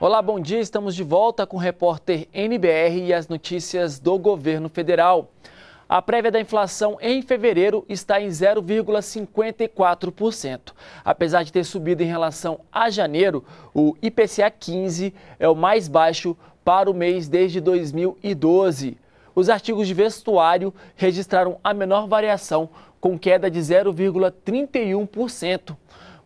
Olá, bom dia. Estamos de volta com o repórter NBR e as notícias do governo federal. A prévia da inflação em fevereiro está em 0,54%. Apesar de ter subido em relação a janeiro, o IPCA 15 é o mais baixo para o mês desde 2012. Os artigos de vestuário registraram a menor variação, com queda de 0,31%.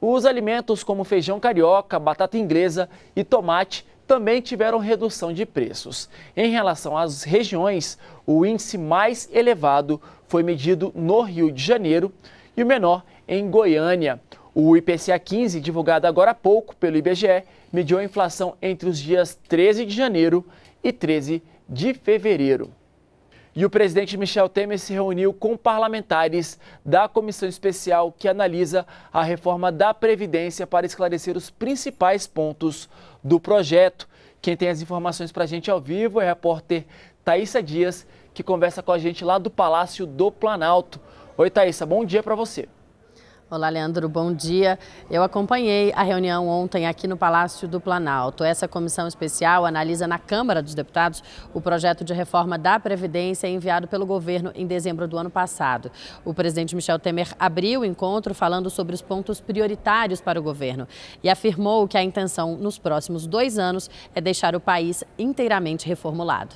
Os alimentos como feijão carioca, batata inglesa e tomate também tiveram redução de preços. Em relação às regiões, o índice mais elevado foi medido no Rio de Janeiro e o menor em Goiânia. O IPCA 15, divulgado agora há pouco pelo IBGE, mediu a inflação entre os dias 13 de janeiro e 13 de fevereiro. E o presidente Michel Temer se reuniu com parlamentares da comissão especial que analisa a reforma da Previdência para esclarecer os principais pontos do projeto. Quem tem as informações para a gente ao vivo é a repórter Thaisa Dias, que conversa com a gente lá do Palácio do Planalto. Oi, Thaisa, bom dia para você. Olá, Leandro, bom dia. Eu acompanhei a reunião ontem aqui no Palácio do Planalto. Essa comissão especial analisa na Câmara dos Deputados o projeto de reforma da Previdência enviado pelo governo em dezembro do ano passado. O presidente Michel Temer abriu o encontro falando sobre os pontos prioritários para o governo e afirmou que a intenção nos próximos dois anos é deixar o país inteiramente reformulado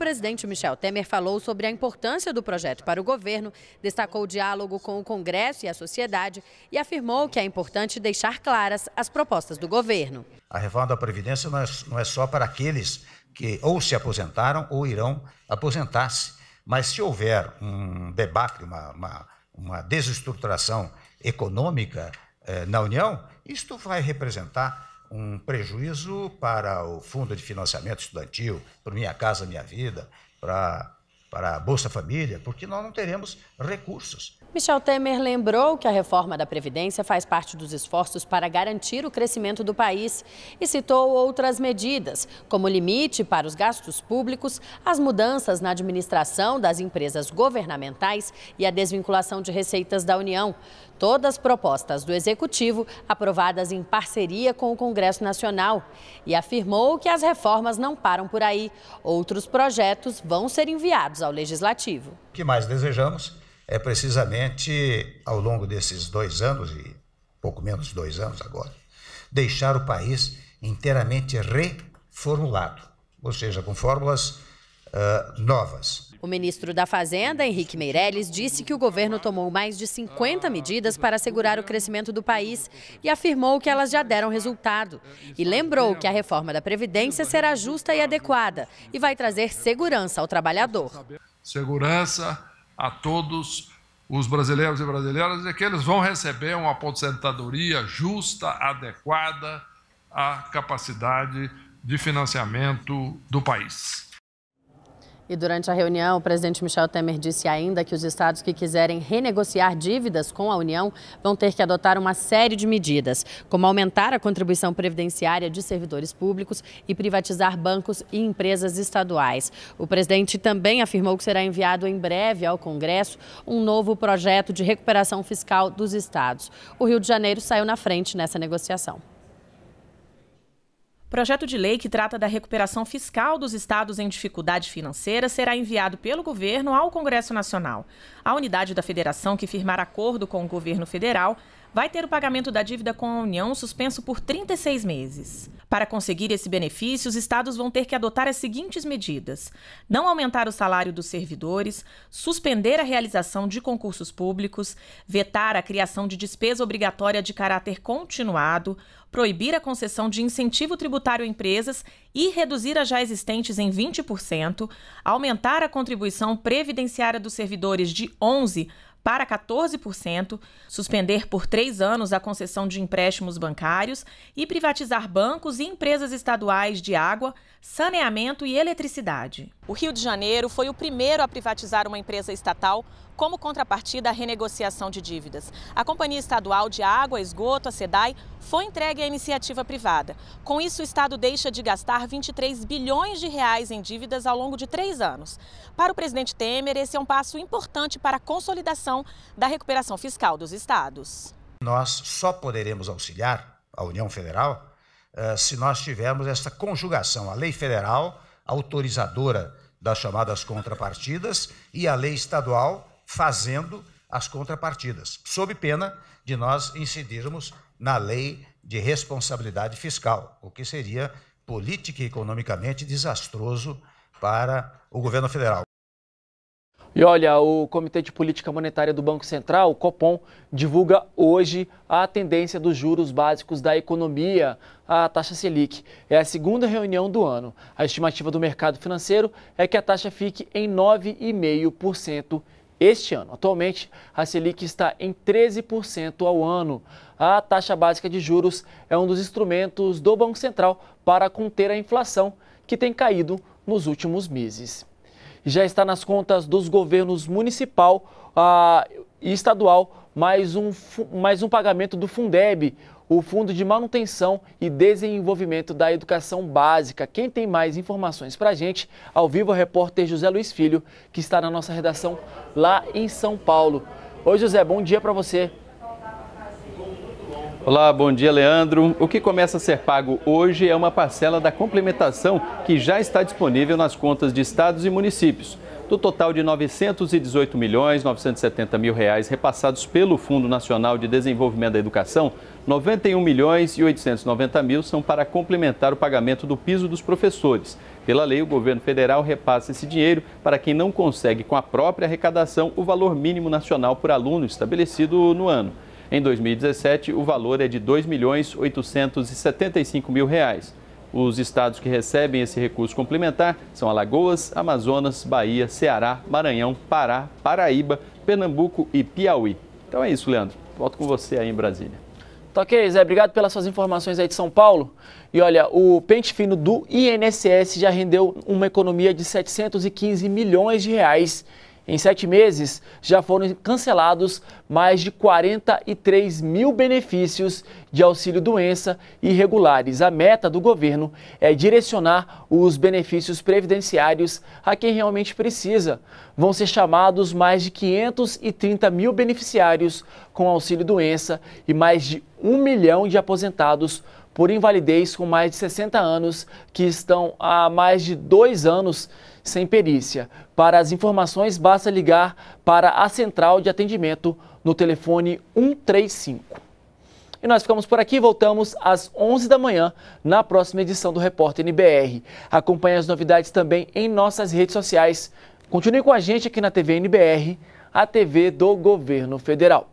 presidente Michel Temer falou sobre a importância do projeto para o governo, destacou o diálogo com o Congresso e a sociedade e afirmou que é importante deixar claras as propostas do governo. A reforma da Previdência não é, não é só para aqueles que ou se aposentaram ou irão aposentar-se. Mas se houver um debacle, uma, uma, uma desestruturação econômica eh, na União, isto vai representar um prejuízo para o Fundo de Financiamento Estudantil, para Minha Casa Minha Vida, para para a Bolsa Família, porque nós não teremos recursos. Michel Temer lembrou que a reforma da Previdência faz parte dos esforços para garantir o crescimento do país e citou outras medidas, como limite para os gastos públicos, as mudanças na administração das empresas governamentais e a desvinculação de receitas da União. Todas propostas do Executivo aprovadas em parceria com o Congresso Nacional. E afirmou que as reformas não param por aí. Outros projetos vão ser enviados ao legislativo. O que mais desejamos é precisamente, ao longo desses dois anos, e pouco menos de dois anos agora, deixar o país inteiramente reformulado, ou seja, com fórmulas uh, novas, o ministro da Fazenda, Henrique Meirelles, disse que o governo tomou mais de 50 medidas para assegurar o crescimento do país e afirmou que elas já deram resultado. E lembrou que a reforma da Previdência será justa e adequada e vai trazer segurança ao trabalhador. Segurança a todos os brasileiros e brasileiras é que eles vão receber uma aposentadoria justa, adequada à capacidade de financiamento do país. E durante a reunião, o presidente Michel Temer disse ainda que os estados que quiserem renegociar dívidas com a União vão ter que adotar uma série de medidas, como aumentar a contribuição previdenciária de servidores públicos e privatizar bancos e empresas estaduais. O presidente também afirmou que será enviado em breve ao Congresso um novo projeto de recuperação fiscal dos estados. O Rio de Janeiro saiu na frente nessa negociação projeto de lei que trata da recuperação fiscal dos estados em dificuldade financeira será enviado pelo governo ao Congresso Nacional. A unidade da federação, que firmar acordo com o governo federal, vai ter o pagamento da dívida com a União suspenso por 36 meses. Para conseguir esse benefício, os estados vão ter que adotar as seguintes medidas: não aumentar o salário dos servidores, suspender a realização de concursos públicos, vetar a criação de despesa obrigatória de caráter continuado, proibir a concessão de incentivo tributário a empresas e reduzir as já existentes em 20%, aumentar a contribuição previdenciária dos servidores de 11 para 14%, suspender por três anos a concessão de empréstimos bancários e privatizar bancos e empresas estaduais de água, saneamento e eletricidade. O Rio de Janeiro foi o primeiro a privatizar uma empresa estatal como contrapartida à renegociação de dívidas. A Companhia Estadual de Água, Esgoto, a SEDAI, foi entregue à iniciativa privada. Com isso, o Estado deixa de gastar 23 bilhões de reais em dívidas ao longo de três anos. Para o presidente Temer, esse é um passo importante para a consolidação da recuperação fiscal dos estados. Nós só poderemos auxiliar a União Federal eh, se nós tivermos essa conjugação, a lei federal autorizadora das chamadas contrapartidas e a lei estadual fazendo as contrapartidas, sob pena de nós incidirmos na lei de responsabilidade fiscal, o que seria política e economicamente desastroso para o governo federal. E olha, o Comitê de Política Monetária do Banco Central, o Copom, divulga hoje a tendência dos juros básicos da economia, a taxa Selic. É a segunda reunião do ano. A estimativa do mercado financeiro é que a taxa fique em 9,5% este ano. Atualmente, a Selic está em 13% ao ano. A taxa básica de juros é um dos instrumentos do Banco Central para conter a inflação, que tem caído nos últimos meses já está nas contas dos governos municipal ah, e estadual mais um, mais um pagamento do Fundeb, o Fundo de Manutenção e Desenvolvimento da Educação Básica. Quem tem mais informações para a gente, ao vivo, é o repórter José Luiz Filho, que está na nossa redação lá em São Paulo. Oi, José, bom dia para você. Olá, bom dia, Leandro. O que começa a ser pago hoje é uma parcela da complementação que já está disponível nas contas de estados e municípios. Do total de 918 milhões 970 mil reais repassados pelo Fundo Nacional de Desenvolvimento da Educação, 91 milhões e 890 mil são para complementar o pagamento do piso dos professores. Pela lei, o governo federal repassa esse dinheiro para quem não consegue com a própria arrecadação o valor mínimo nacional por aluno estabelecido no ano. Em 2017, o valor é de R$ 2.875.000. Os estados que recebem esse recurso complementar são Alagoas, Amazonas, Bahia, Ceará, Maranhão, Pará, Paraíba, Pernambuco e Piauí. Então é isso, Leandro. Volto com você aí em Brasília. Tá ok, Zé. Obrigado pelas suas informações aí de São Paulo. E olha, o pente fino do INSS já rendeu uma economia de 715 milhões de reais em sete meses, já foram cancelados mais de 43 mil benefícios de auxílio-doença irregulares. A meta do governo é direcionar os benefícios previdenciários a quem realmente precisa. Vão ser chamados mais de 530 mil beneficiários com auxílio-doença e mais de um milhão de aposentados por invalidez com mais de 60 anos que estão há mais de dois anos sem perícia. Para as informações, basta ligar para a central de atendimento no telefone 135. E nós ficamos por aqui, voltamos às 11 da manhã na próxima edição do Repórter NBR. Acompanhe as novidades também em nossas redes sociais. Continue com a gente aqui na TV NBR, a TV do Governo Federal.